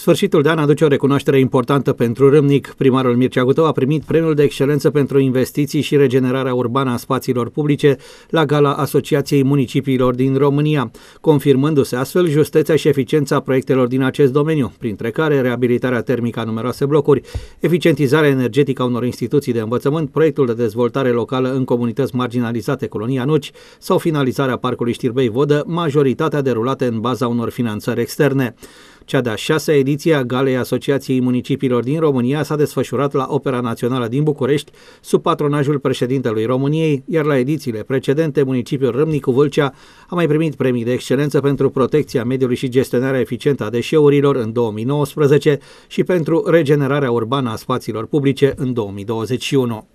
Sfârșitul de an aduce o recunoaștere importantă pentru Râmnic. Primarul Mircea Gutău a primit premiul de excelență pentru investiții și regenerarea urbană a spațiilor publice la gala Asociației Municipiilor din România, confirmându-se astfel justețea și eficiența proiectelor din acest domeniu, printre care reabilitarea termică a numeroase blocuri, eficientizarea energetică a unor instituții de învățământ, proiectul de dezvoltare locală în comunități marginalizate, colonia Nuci, sau finalizarea parcului Știrbei Vodă, majoritatea derulate în baza unor finanțări externe. Cea de-a șasea ediție a Galei Asociației Municipiilor din România s-a desfășurat la Opera Națională din București, sub patronajul președintelui României, iar la edițiile precedente, municipiul Râmnicu Vâlcea a mai primit premii de excelență pentru protecția mediului și gestionarea eficientă a deșeurilor în 2019 și pentru regenerarea urbană a spațiilor publice în 2021.